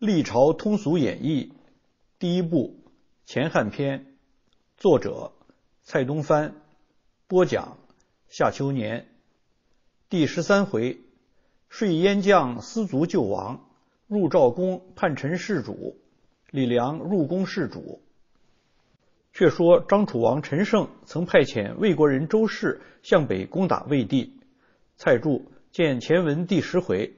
《历朝通俗演义》第一部《前汉篇》，作者蔡东藩，播讲夏秋年。第十三回：睡燕将司足救王，入赵公叛臣弑主。李良入宫弑主。却说张楚王陈胜曾派遣魏国人周氏向北攻打魏地。蔡柱见前文第十回，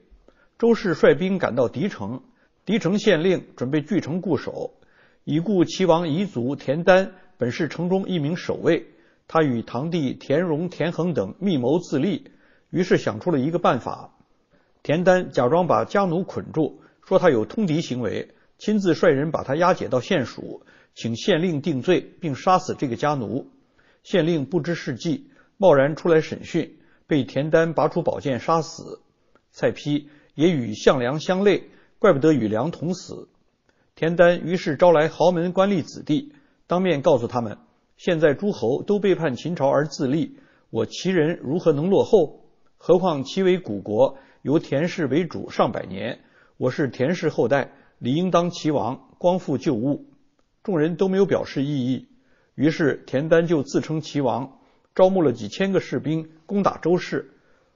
周氏率兵赶到狄城。狄城县令准备据城固守。已故齐王遗族田丹本是城中一名守卫，他与堂弟田荣、田恒等密谋自立，于是想出了一个办法。田丹假装把家奴捆住，说他有通敌行为，亲自率人把他押解到县署，请县令定罪并杀死这个家奴。县令不知事迹，贸然出来审讯，被田丹拔出宝剑杀死。蔡批也与项梁相类。怪不得与梁同死。田丹于是招来豪门官吏子弟，当面告诉他们：“现在诸侯都背叛秦朝而自立，我齐人如何能落后？何况齐为古国，由田氏为主上百年，我是田氏后代，理应当齐王，光复旧物。”众人都没有表示异议。于是田丹就自称齐王，招募了几千个士兵攻打周氏。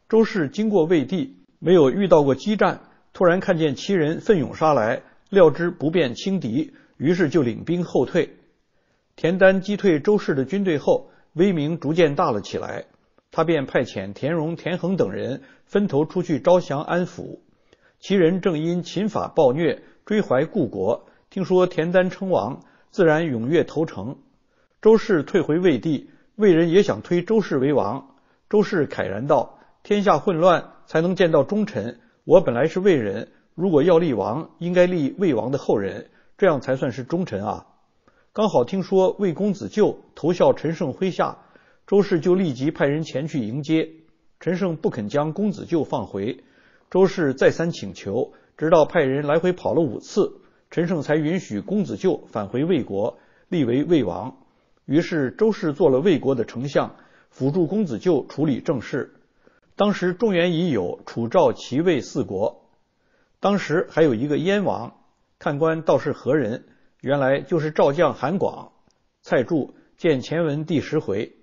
周氏经过魏地，没有遇到过激战。突然看见齐人奋勇杀来，料知不便轻敌，于是就领兵后退。田丹击退周氏的军队后，威名逐渐大了起来。他便派遣田荣、田横等人分头出去招降安抚。齐人正因秦法暴虐，追怀故国，听说田丹称王，自然踊跃投诚。周氏退回魏地，魏人也想推周氏为王。周氏慨然道：“天下混乱，才能见到忠臣。”我本来是魏人，如果要立王，应该立魏王的后人，这样才算是忠臣啊。刚好听说魏公子咎投效陈胜麾下，周氏就立即派人前去迎接。陈胜不肯将公子咎放回，周氏再三请求，直到派人来回跑了五次，陈胜才允许公子咎返回魏国，立为魏王。于是周氏做了魏国的丞相，辅助公子咎处理政事。当时中原已有楚、赵、齐、魏四国，当时还有一个燕王。看官道是何人？原来就是赵将韩广、蔡著。见前文第十回，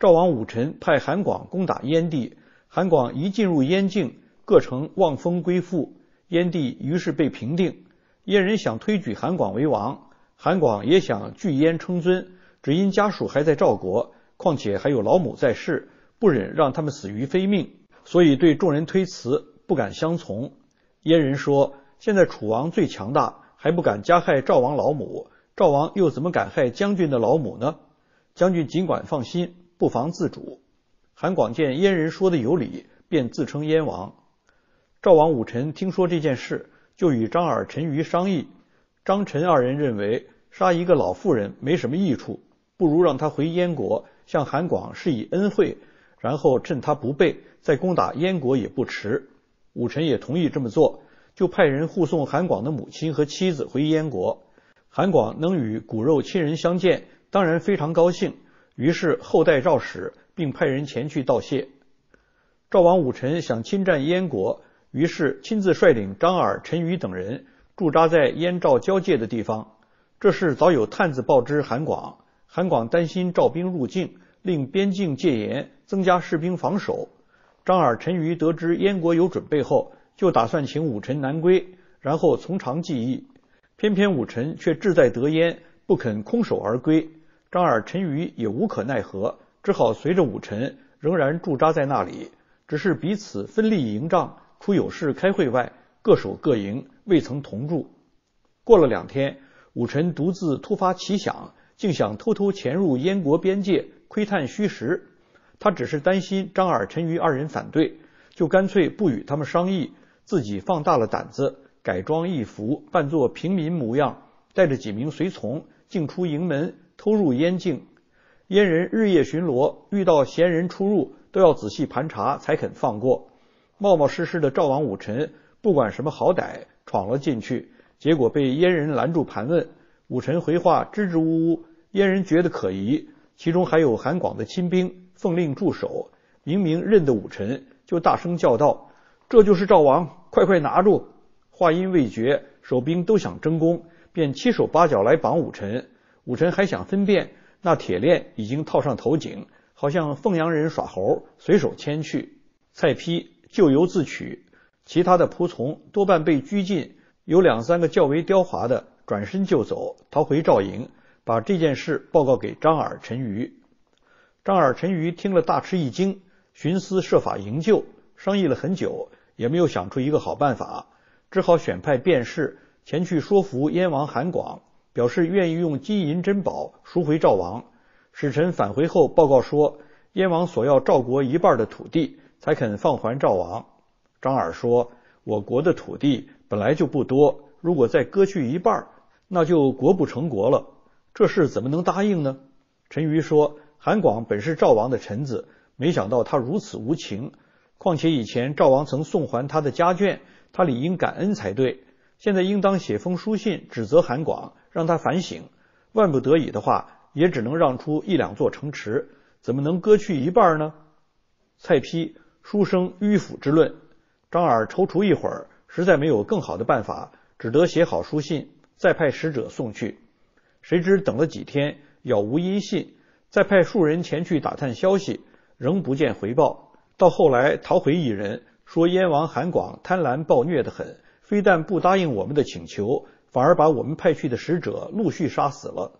赵王武臣派韩广攻打燕地，韩广一进入燕境，各城望风归附，燕地于是被平定。燕人想推举韩广为王，韩广也想据燕称尊，只因家属还在赵国，况且还有老母在世。不忍让他们死于非命，所以对众人推辞，不敢相从。燕人说：“现在楚王最强大，还不敢加害赵王老母，赵王又怎么敢害将军的老母呢？”将军尽管放心，不妨自主。韩广见燕人说的有理，便自称燕王。赵王武臣听说这件事，就与张耳、陈余商议。张陈二人认为杀一个老妇人没什么益处，不如让他回燕国，向韩广施以恩惠。然后趁他不备，再攻打燕国也不迟。武臣也同意这么做，就派人护送韩广的母亲和妻子回燕国。韩广能与骨肉亲人相见，当然非常高兴，于是后代赵使，并派人前去道谢。赵王武臣想侵占燕国，于是亲自率领张耳、陈余等人驻扎在燕赵交界的地方。这事早有探子报知韩广，韩广担心赵兵入境。令边境戒严，增加士兵防守。张耳、陈馀得知燕国有准备后，就打算请武臣南归，然后从长计议。偏偏武臣却志在得燕，不肯空手而归。张耳、陈馀也无可奈何，只好随着武臣，仍然驻扎在那里。只是彼此分立营帐，除有事开会外，各守各营，未曾同住。过了两天，武臣独自突发奇想，竟想偷偷潜入燕国边界。窥探虚实，他只是担心张耳、陈余二人反对，就干脆不与他们商议，自己放大了胆子，改装一服，扮作平民模样，带着几名随从，竟出营门偷入燕境。燕人日夜巡逻，遇到闲人出入，都要仔细盘查才肯放过。冒冒失失的赵王武臣，不管什么好歹，闯了进去，结果被燕人拦住盘问。武臣回话支支吾吾，燕人觉得可疑。其中还有韩广的亲兵，奉令驻守，明明认得武臣，就大声叫道：“这就是赵王，快快拿住！”话音未绝，守兵都想争功，便七手八脚来绑武臣。武臣还想分辨，那铁链已经套上头颈，好像凤阳人耍猴，随手牵去。蔡丕咎由自取，其他的仆从多半被拘禁，有两三个较为刁滑的，转身就走，逃回赵营。把这件事报告给张耳、陈馀。张耳、陈馀听了大吃一惊，寻思设法营救，商议了很久，也没有想出一个好办法，只好选派便士前去说服燕王韩广，表示愿意用金银珍宝赎回赵王。使臣返回后报告说，燕王索要赵国一半的土地，才肯放还赵王。张耳说：“我国的土地本来就不多，如果再割去一半，那就国不成国了。”这事怎么能答应呢？陈馀说：“韩广本是赵王的臣子，没想到他如此无情。况且以前赵王曾送还他的家眷，他理应感恩才对。现在应当写封书信指责韩广，让他反省。万不得已的话，也只能让出一两座城池，怎么能割去一半呢？”蔡批书生迂腐之论。张耳踌躇一会儿，实在没有更好的办法，只得写好书信，再派使者送去。谁知等了几天，杳无音信。再派数人前去打探消息，仍不见回报。到后来逃回一人说：“燕王韩广贪婪暴虐的很，非但不答应我们的请求，反而把我们派去的使者陆续杀死了。”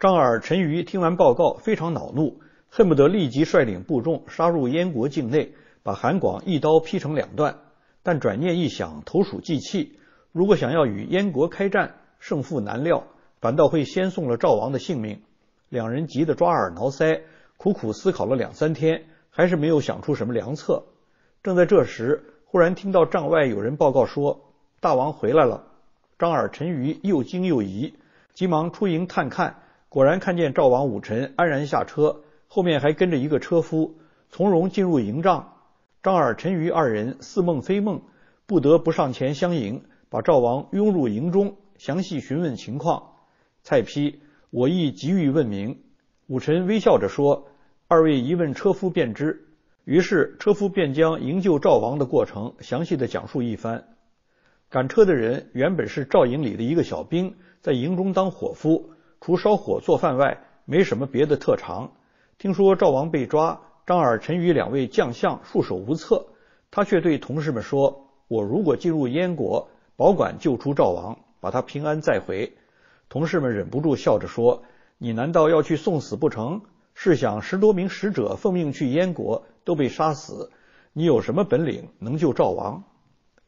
张耳、陈馀听完报告，非常恼怒，恨不得立即率领部众杀入燕国境内，把韩广一刀劈成两段。但转念一想，投鼠忌器，如果想要与燕国开战，胜负难料。反倒会先送了赵王的性命。两人急得抓耳挠腮，苦苦思考了两三天，还是没有想出什么良策。正在这时，忽然听到帐外有人报告说：“大王回来了。”张耳、陈余又惊又疑，急忙出营探看，果然看见赵王武臣安然下车，后面还跟着一个车夫，从容进入营帐。张耳、陈余二人似梦非梦，不得不上前相迎，把赵王拥入营中，详细询问情况。蔡批，我亦急于问明。武臣微笑着说：“二位一问车夫便知。”于是车夫便将营救赵王的过程详细的讲述一番。赶车的人原本是赵营里的一个小兵，在营中当伙夫，除烧火做饭外，没什么别的特长。听说赵王被抓，张耳、陈余两位将相束手无策，他却对同事们说：“我如果进入燕国，保管救出赵王，把他平安载回。”同事们忍不住笑着说：“你难道要去送死不成？试想，十多名使者奉命去燕国都被杀死，你有什么本领能救赵王？”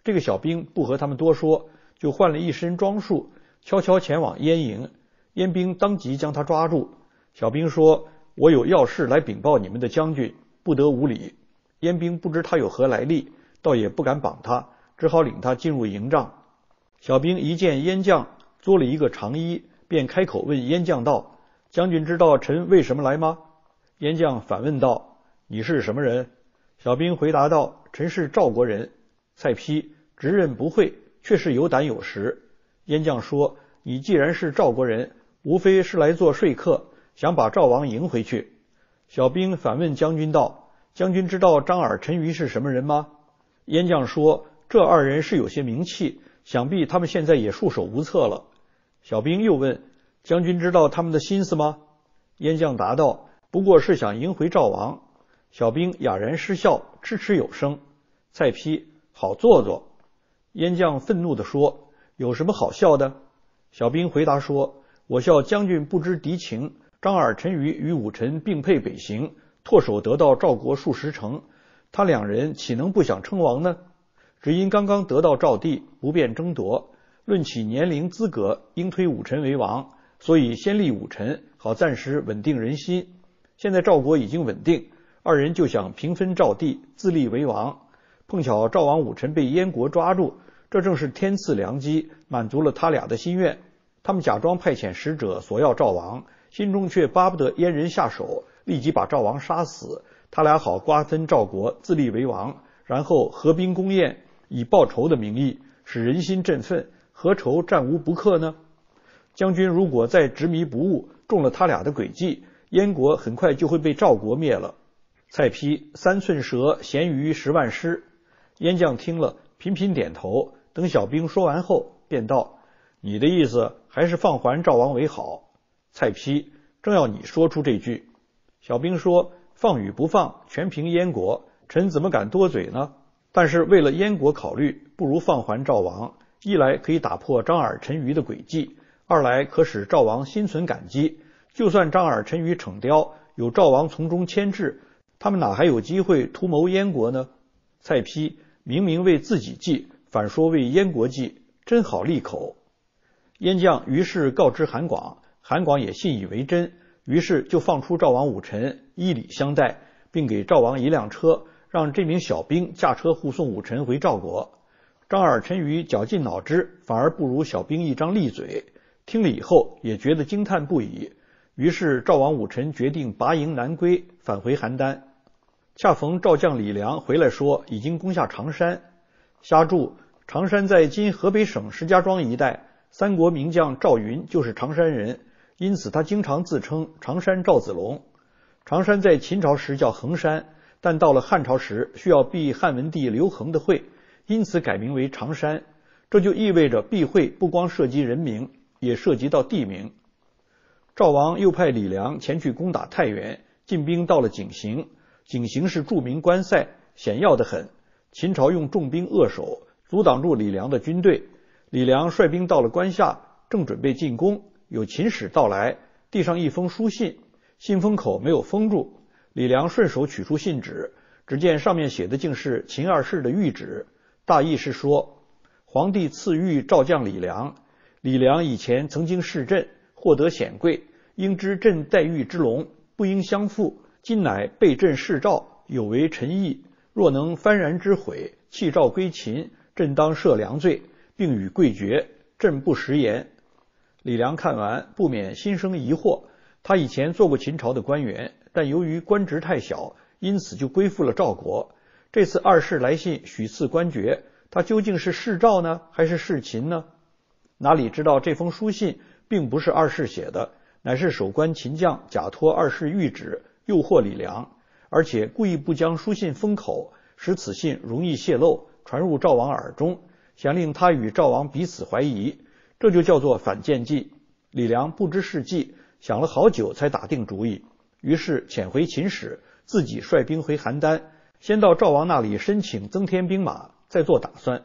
这个小兵不和他们多说，就换了一身装束，悄悄前往燕营。燕兵当即将他抓住。小兵说：“我有要事来禀报你们的将军，不得无礼。”燕兵不知他有何来历，倒也不敢绑他，只好领他进入营帐。小兵一见燕将。做了一个长揖，便开口问燕将道：“将军知道臣为什么来吗？”燕将反问道：“你是什么人？”小兵回答道：“臣是赵国人。”蔡批直认不讳，却是有胆有识。燕将说：“你既然是赵国人，无非是来做说客，想把赵王迎回去。”小兵反问将军道：“将军知道张耳、陈馀是什么人吗？”燕将说：“这二人是有些名气，想必他们现在也束手无策了。”小兵又问：“将军知道他们的心思吗？”燕将答道：“不过是想迎回赵王。”小兵哑然失笑，嗤嗤有声。蔡批：“好做作。”燕将愤怒地说：“有什么好笑的？”小兵回答说：“我笑将军不知敌情。张耳、陈余与武臣并辔北行，唾手得到赵国数十城，他两人岂能不想称王呢？只因刚刚得到赵地，不便争夺。”论起年龄资格，应推武臣为王，所以先立武臣，好暂时稳定人心。现在赵国已经稳定，二人就想平分赵地，自立为王。碰巧赵王武臣被燕国抓住，这正是天赐良机，满足了他俩的心愿。他们假装派遣使者索要赵王，心中却巴不得燕人下手，立即把赵王杀死，他俩好瓜分赵国，自立为王，然后合兵攻燕，以报仇的名义，使人心振奋。何愁战无不克呢？将军如果再执迷不悟，中了他俩的诡计，燕国很快就会被赵国灭了。蔡批三寸舌，咸鱼十万师。燕将听了，频频点头。等小兵说完后，便道：“你的意思还是放还赵王为好。”蔡批正要你说出这句，小兵说：“放与不放，全凭燕国。臣怎么敢多嘴呢？但是为了燕国考虑，不如放还赵王。”一来可以打破张耳陈馀的诡计，二来可使赵王心存感激。就算张耳陈馀逞刁，有赵王从中牵制，他们哪还有机会图谋燕国呢？蔡批明明为自己计，反说为燕国计，真好利口。燕将于是告知韩广，韩广也信以为真，于是就放出赵王武臣，以礼相待，并给赵王一辆车，让这名小兵驾车护送武臣回赵国。让耳陈于绞尽脑汁，反而不如小兵一张利嘴。听了以后也觉得惊叹不已。于是赵王武臣决定拔营南归，返回邯郸。恰逢赵将李良回来说，已经攻下常山。瞎注：常山在今河北省石家庄一带。三国名将赵云就是常山人，因此他经常自称“常山赵子龙”。常山在秦朝时叫衡山，但到了汉朝时，需要避汉文帝刘恒的讳。因此改名为常山，这就意味着避讳不光涉及人名，也涉及到地名。赵王又派李良前去攻打太原，进兵到了井陉。井陉是著名关塞，险要的很。秦朝用重兵扼守，阻挡住李良的军队。李良率兵到了关下，正准备进攻，有秦使到来，递上一封书信。信封口没有封住，李良顺手取出信纸，只见上面写的竟是秦二世的谕旨。大意是说，皇帝赐御诏将李良。李良以前曾经侍朕，获得显贵，应知朕待玉之隆，不应相负。今乃被朕侍赵，有违臣意，若能幡然之悔，弃赵归秦，朕当赦良罪，并与贵爵。朕不食言。李良看完，不免心生疑惑。他以前做过秦朝的官员，但由于官职太小，因此就归附了赵国。这次二世来信，许赐官爵，他究竟是世赵呢，还是世秦呢？哪里知道这封书信并不是二世写的，乃是守关秦将假托二世谕旨，诱惑李良，而且故意不将书信封口，使此信容易泄露，传入赵王耳中，想令他与赵王彼此怀疑，这就叫做反间计。李良不知是计，想了好久才打定主意，于是遣回秦使，自己率兵回邯郸。先到赵王那里申请增添兵马，再做打算。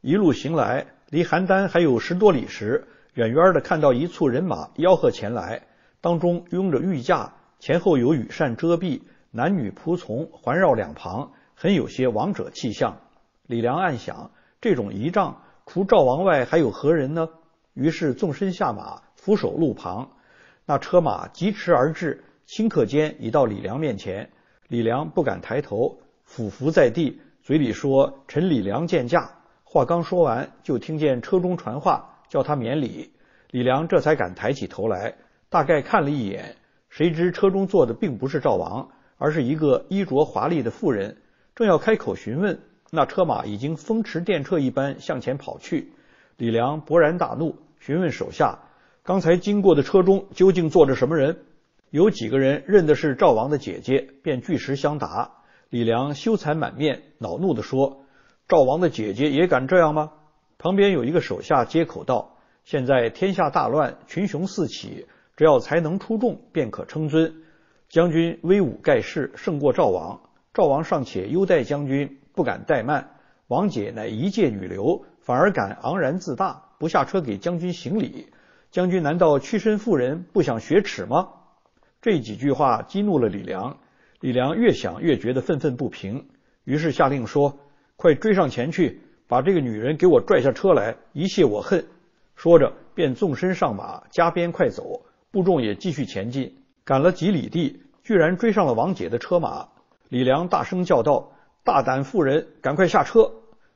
一路行来，离邯郸还有十多里时，远远的看到一簇人马吆喝前来，当中拥着御驾，前后有羽扇遮蔽，男女仆从环绕两旁，很有些王者气象。李良暗想：这种仪仗，除赵王外，还有何人呢？于是纵身下马，扶手路旁，那车马疾驰而至，顷刻间已到李良面前。李良不敢抬头，俯伏在地，嘴里说：“陈李良见驾。”话刚说完，就听见车中传话，叫他免礼。李良这才敢抬起头来，大概看了一眼，谁知车中坐的并不是赵王，而是一个衣着华丽的妇人。正要开口询问，那车马已经风驰电掣一般向前跑去。李良勃然大怒，询问手下：“刚才经过的车中究竟坐着什么人？”有几个人认的是赵王的姐姐，便据实相答。李良羞惭满面，恼怒地说：“赵王的姐姐也敢这样吗？”旁边有一个手下接口道：“现在天下大乱，群雄四起，只要才能出众，便可称尊。将军威武盖世，胜过赵王。赵王尚且优待将军，不敢怠慢。王姐乃一介女流，反而敢昂然自大，不下车给将军行礼。将军难道屈身妇人，不想雪耻吗？”这几句话激怒了李良，李良越想越觉得愤愤不平，于是下令说：“快追上前去，把这个女人给我拽下车来，一泄我恨。”说着便纵身上马，加鞭快走，部众也继续前进。赶了几里地，居然追上了王姐的车马。李良大声叫道：“大胆妇人，赶快下车！”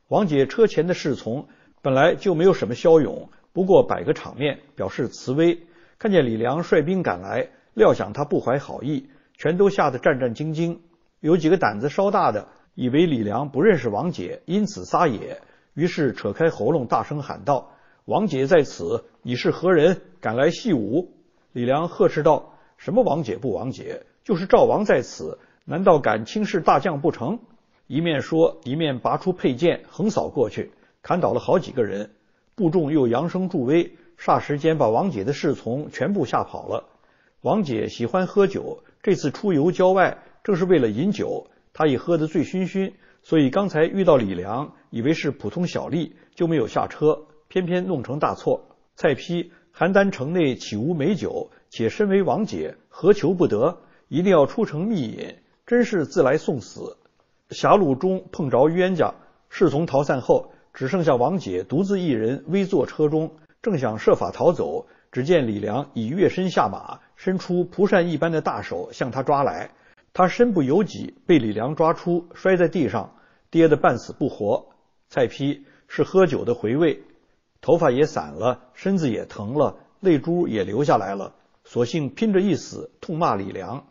王姐车前的侍从本来就没有什么骁勇，不过摆个场面表示慈悲。看见李良率兵赶来。料想他不怀好意，全都吓得战战兢兢。有几个胆子稍大的，以为李良不认识王姐，因此撒野，于是扯开喉咙大声喊道：“王姐在此，你是何人，敢来戏武？”李良呵斥道：“什么王姐不王姐，就是赵王在此，难道敢轻视大将不成？”一面说，一面拔出佩剑横扫过去，砍倒了好几个人。部众又扬声助威，霎时间把王姐的侍从全部吓跑了。王姐喜欢喝酒，这次出游郊外正是为了饮酒。她已喝得醉醺醺，所以刚才遇到李良，以为是普通小吏，就没有下车，偏偏弄成大错。蔡批：邯郸城内岂无美酒？且身为王姐，何求不得？一定要出城密饮，真是自来送死。狭路中碰着冤家，侍从逃散后，只剩下王姐独自一人，微坐车中。正想设法逃走，只见李良已跃身下马，伸出蒲扇一般的大手向他抓来。他身不由己，被李良抓出，摔在地上，跌得半死不活。蔡丕是喝酒的回味，头发也散了，身子也疼了，泪珠也流下来了，索性拼着一死，痛骂李良。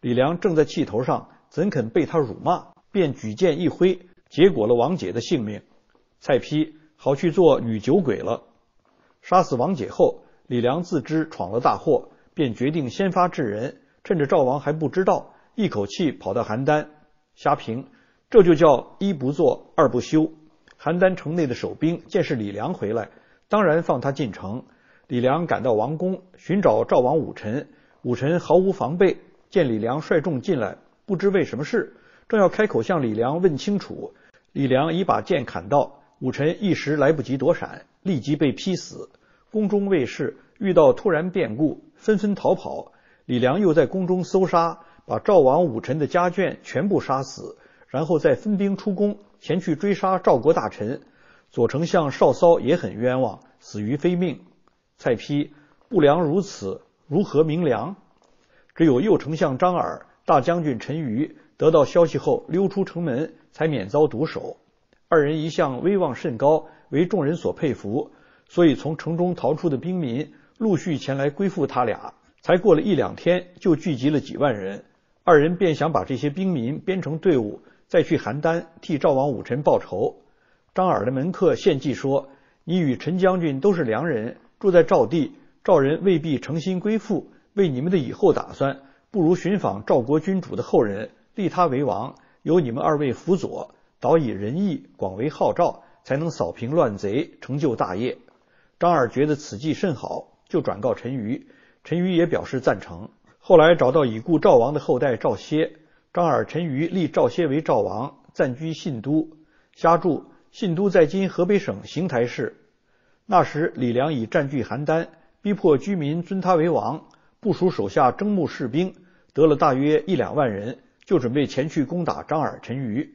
李良正在气头上，怎肯被他辱骂？便举剑一挥，结果了王姐的性命。蔡丕好去做女酒鬼了。杀死王翦后，李良自知闯了大祸，便决定先发制人，趁着赵王还不知道，一口气跑到邯郸，瞎平。这就叫一不做二不休。邯郸城内的守兵见是李良回来，当然放他进城。李良赶到王宫，寻找赵王武臣，武臣毫无防备，见李良率众进来，不知为什么事，正要开口向李良问清楚，李良已把剑砍到，武臣一时来不及躲闪。立即被劈死。宫中卫士遇到突然变故，纷纷逃跑。李良又在宫中搜杀，把赵王武臣的家眷全部杀死，然后再分兵出宫，前去追杀赵国大臣。左丞相邵骚也很冤枉，死于非命。蔡批：不良如此，如何明良？只有右丞相张耳、大将军陈馀得到消息后溜出城门，才免遭毒手。二人一向威望甚高，为众人所佩服，所以从城中逃出的兵民陆续前来归附他俩。才过了一两天，就聚集了几万人。二人便想把这些兵民编成队伍，再去邯郸替赵王武臣报仇。张耳的门客献计说：“你与陈将军都是良人，住在赵地，赵人未必诚心归附。为你们的以后打算，不如寻访赵国君主的后人，立他为王，由你们二位辅佐。”导以仁义广为号召，才能扫平乱贼，成就大业。张耳觉得此计甚好，就转告陈馀，陈馀也表示赞成。后来找到已故赵王的后代赵歇，张耳、陈馀立赵歇为赵王，暂居信都。家住信都在今河北省邢台市。那时李良已占据邯郸，逼迫居民尊他为王，部署手下征募士兵，得了大约一两万人，就准备前去攻打张耳、陈馀。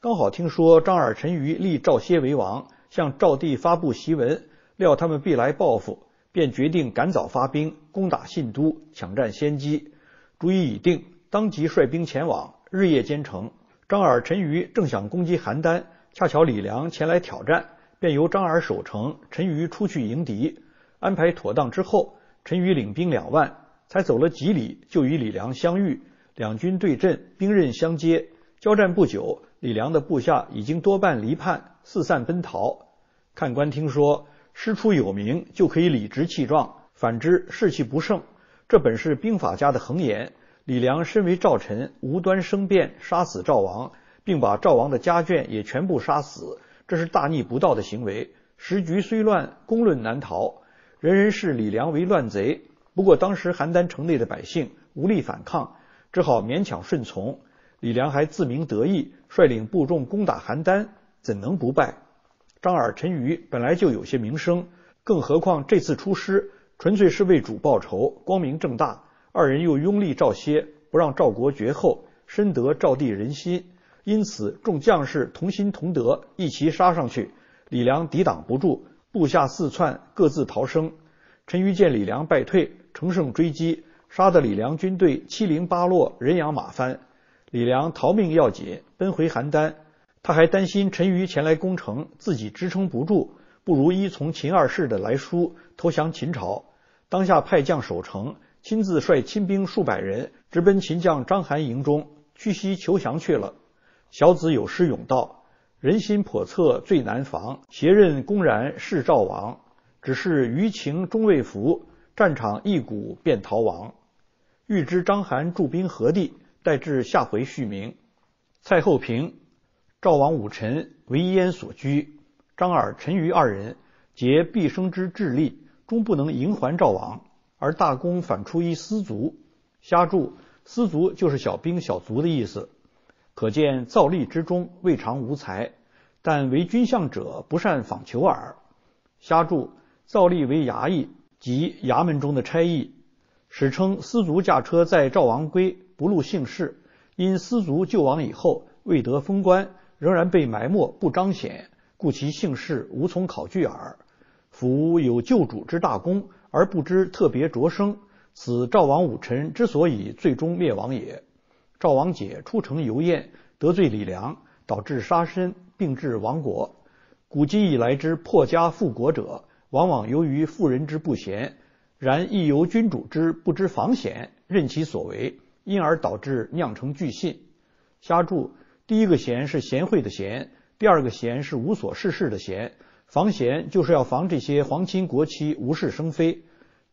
刚好听说张耳、陈馀立赵歇为王，向赵地发布檄文，料他们必来报复，便决定赶早发兵攻打信都，抢占先机。主意已定，当即率兵前往，日夜兼程。张耳、陈馀正想攻击邯郸，恰巧李良前来挑战，便由张耳守城，陈馀出去迎敌。安排妥当之后，陈馀领兵两万，才走了几里，就与李良相遇，两军对阵，兵刃相接，交战不久。李良的部下已经多半离叛，四散奔逃。看官听说师出有名，就可以理直气壮；反之，士气不盛。这本是兵法家的恒言。李良身为赵臣，无端生变，杀死赵王，并把赵王的家眷也全部杀死，这是大逆不道的行为。时局虽乱，公论难逃，人人视李良为乱贼。不过当时邯郸城内的百姓无力反抗，只好勉强顺从。李良还自鸣得意，率领部众攻打邯郸，怎能不败？张耳、陈馀本来就有些名声，更何况这次出师纯粹是为主报仇，光明正大。二人又拥立赵歇，不让赵国绝后，深得赵地人心。因此，众将士同心同德，一齐杀上去。李良抵挡不住，部下四窜，各自逃生。陈馀见李良败退，乘胜追击，杀得李良军队七零八落，人仰马翻。李良逃命要紧，奔回邯郸。他还担心陈馀前来攻城，自己支撑不住，不如依从秦二世的来书投降秦朝。当下派将守城，亲自率亲兵数百人，直奔秦将章邯营中屈膝求降去了。小子有诗咏道：“人心叵测最难防，挟刃公然弑赵王。只是余情终未服，战场一鼓便逃亡。”欲知章邯驻兵何地？再至下回续明，蔡后平、赵王武臣为燕所居，张耳、陈馀二人皆毕生之智力，终不能迎还赵王，而大功反出一司卒。瞎注：司卒就是小兵小卒的意思。可见造吏之中未尝无才，但为君相者不善访求耳。瞎注：造吏为衙役，即衙门中的差役。史称司卒驾车载赵王归。不录姓氏，因私族救亡以后未得封官，仍然被埋没不彰显，故其姓氏无从考据耳。夫有救主之大功而不知特别擢升，此赵王武臣之所以最终灭亡也。赵王解出城游宴，得罪李良，导致杀身，并致亡国。古今以来之破家复国者，往往由于妇人之不贤，然亦由君主之不知防险，任其所为。因而导致酿成巨信。瞎注：第一个“贤”是贤惠的“贤”，第二个“贤”是无所事事的“贤”。防贤就是要防这些皇亲国戚无事生非。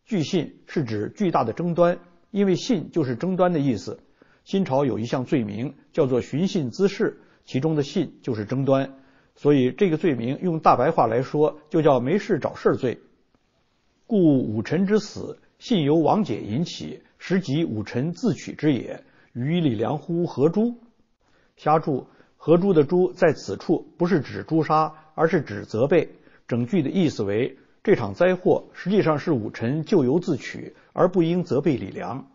巨信是指巨大的争端，因为“信就是争端的意思。新朝有一项罪名叫做“寻衅滋事”，其中的“衅”就是争端，所以这个罪名用大白话来说就叫没事找事罪。故武臣之死，信由王翦引起。实即武臣自取之也，与李良乎何诛？下注：何诛的诛在此处不是指朱砂，而是指责备。整句的意思为：这场灾祸实际上是武臣咎由自取，而不应责备李良。